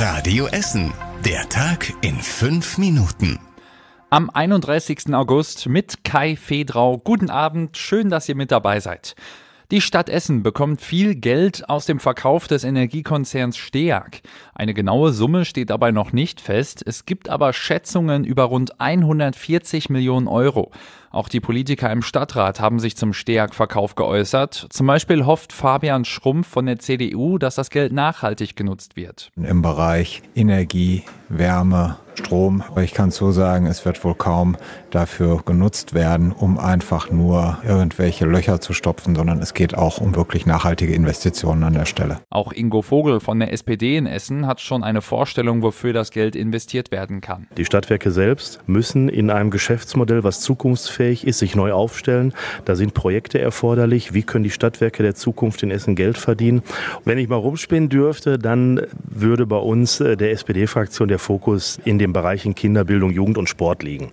Radio Essen. Der Tag in fünf Minuten. Am 31. August mit Kai Fedrau. Guten Abend, schön, dass ihr mit dabei seid. Die Stadt Essen bekommt viel Geld aus dem Verkauf des Energiekonzerns Steag. Eine genaue Summe steht dabei noch nicht fest, es gibt aber Schätzungen über rund 140 Millionen Euro. Auch die Politiker im Stadtrat haben sich zum Steag-Verkauf geäußert. Zum Beispiel hofft Fabian Schrumpf von der CDU, dass das Geld nachhaltig genutzt wird. Im Bereich Energie, Wärme, Strom. Aber ich kann so sagen, es wird wohl kaum dafür genutzt werden, um einfach nur irgendwelche Löcher zu stopfen, sondern es geht auch um wirklich nachhaltige Investitionen an der Stelle. Auch Ingo Vogel von der SPD in Essen hat schon eine Vorstellung, wofür das Geld investiert werden kann. Die Stadtwerke selbst müssen in einem Geschäftsmodell, was zukunftsfähig ist, sich neu aufstellen. Da sind Projekte erforderlich. Wie können die Stadtwerke der Zukunft in Essen Geld verdienen? Wenn ich mal rumspinnen dürfte, dann würde bei uns äh, der SPD-Fraktion der der Fokus in den Bereichen Kinderbildung, Jugend und Sport liegen.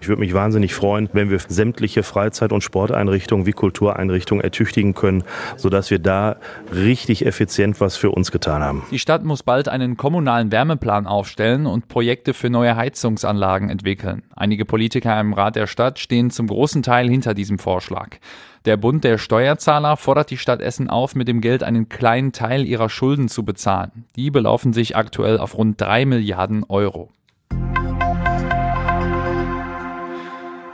Ich würde mich wahnsinnig freuen, wenn wir sämtliche Freizeit- und Sporteinrichtungen wie Kultureinrichtungen ertüchtigen können, sodass wir da richtig effizient was für uns getan haben. Die Stadt muss bald einen kommunalen Wärmeplan aufstellen und Projekte für neue Heizungsanlagen entwickeln. Einige Politiker im Rat der Stadt stehen zum großen Teil hinter diesem Vorschlag. Der Bund der Steuerzahler fordert die Stadt Essen auf, mit dem Geld einen kleinen Teil ihrer Schulden zu bezahlen. Die belaufen sich aktuell auf rund drei Milliarden Euro.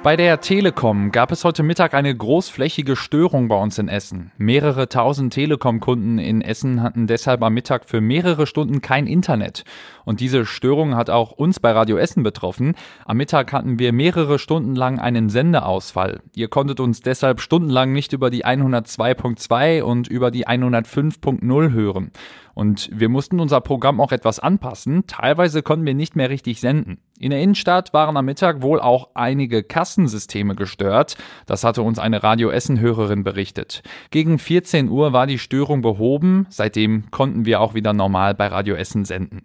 Bei der Telekom gab es heute Mittag eine großflächige Störung bei uns in Essen. Mehrere tausend Telekom-Kunden in Essen hatten deshalb am Mittag für mehrere Stunden kein Internet. Und diese Störung hat auch uns bei Radio Essen betroffen. Am Mittag hatten wir mehrere Stunden lang einen Sendeausfall. Ihr konntet uns deshalb stundenlang nicht über die 102.2 und über die 105.0 hören. Und wir mussten unser Programm auch etwas anpassen. Teilweise konnten wir nicht mehr richtig senden. In der Innenstadt waren am Mittag wohl auch einige Kassensysteme gestört. Das hatte uns eine Radio Essen-Hörerin berichtet. Gegen 14 Uhr war die Störung behoben. Seitdem konnten wir auch wieder normal bei Radio Essen senden.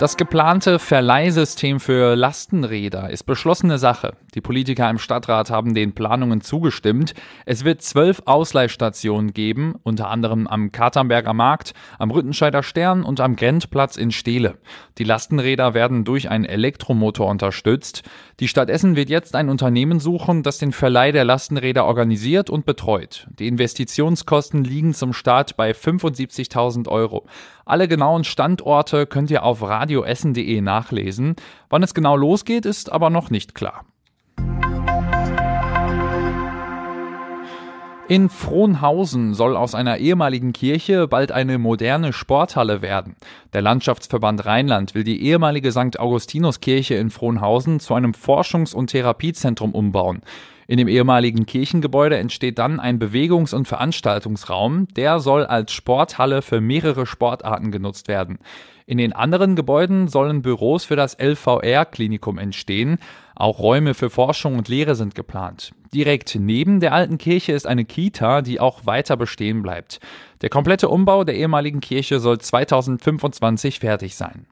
Das geplante Verleihsystem für Lastenräder ist beschlossene Sache. Die Politiker im Stadtrat haben den Planungen zugestimmt. Es wird zwölf Ausleihstationen geben, unter anderem am Katernberger Markt, am Rüttenscheider Stern und am Grenzplatz in Steele. Die Lastenräder werden durch einen Elektromotor unterstützt. Die Stadt Essen wird jetzt ein Unternehmen suchen, das den Verleih der Lastenräder organisiert und betreut. Die Investitionskosten liegen zum Start bei 75.000 Euro. Alle genauen Standorte könnt ihr auf Radio radioessen.de nachlesen. Wann es genau losgeht, ist aber noch nicht klar. In Frohnhausen soll aus einer ehemaligen Kirche bald eine moderne Sporthalle werden. Der Landschaftsverband Rheinland will die ehemalige St. Augustinuskirche in Frohnhausen zu einem Forschungs- und Therapiezentrum umbauen. In dem ehemaligen Kirchengebäude entsteht dann ein Bewegungs- und Veranstaltungsraum, der soll als Sporthalle für mehrere Sportarten genutzt werden. In den anderen Gebäuden sollen Büros für das LVR-Klinikum entstehen. Auch Räume für Forschung und Lehre sind geplant. Direkt neben der alten Kirche ist eine Kita, die auch weiter bestehen bleibt. Der komplette Umbau der ehemaligen Kirche soll 2025 fertig sein.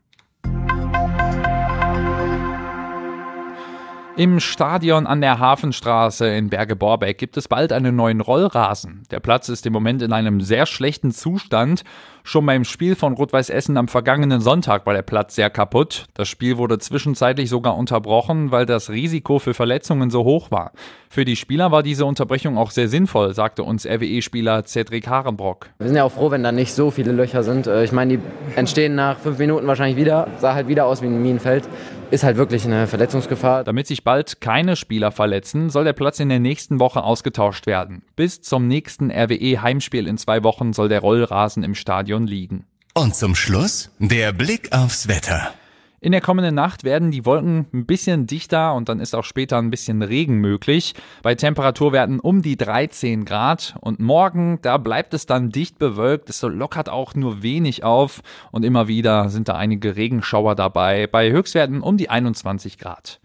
Im Stadion an der Hafenstraße in Berge-Borbeck gibt es bald einen neuen Rollrasen. Der Platz ist im Moment in einem sehr schlechten Zustand. Schon beim Spiel von Rot-Weiß Essen am vergangenen Sonntag war der Platz sehr kaputt. Das Spiel wurde zwischenzeitlich sogar unterbrochen, weil das Risiko für Verletzungen so hoch war. Für die Spieler war diese Unterbrechung auch sehr sinnvoll, sagte uns RWE-Spieler Cedric Harenbrock. Wir sind ja auch froh, wenn da nicht so viele Löcher sind. Äh, ich meine, die entstehen nach fünf Minuten wahrscheinlich wieder. Sah halt wieder aus wie ein Minenfeld ist halt wirklich eine Verletzungsgefahr. Damit sich bald keine Spieler verletzen, soll der Platz in der nächsten Woche ausgetauscht werden. Bis zum nächsten RWE-Heimspiel in zwei Wochen soll der Rollrasen im Stadion liegen. Und zum Schluss der Blick aufs Wetter. In der kommenden Nacht werden die Wolken ein bisschen dichter und dann ist auch später ein bisschen Regen möglich. Bei Temperaturwerten um die 13 Grad. Und morgen, da bleibt es dann dicht bewölkt. Es lockert auch nur wenig auf. Und immer wieder sind da einige Regenschauer dabei. Bei Höchstwerten um die 21 Grad.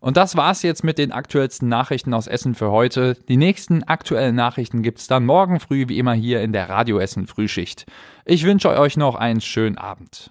Und das war's jetzt mit den aktuellsten Nachrichten aus Essen für heute. Die nächsten aktuellen Nachrichten gibt's dann morgen früh wie immer hier in der Radio Essen Frühschicht. Ich wünsche euch noch einen schönen Abend.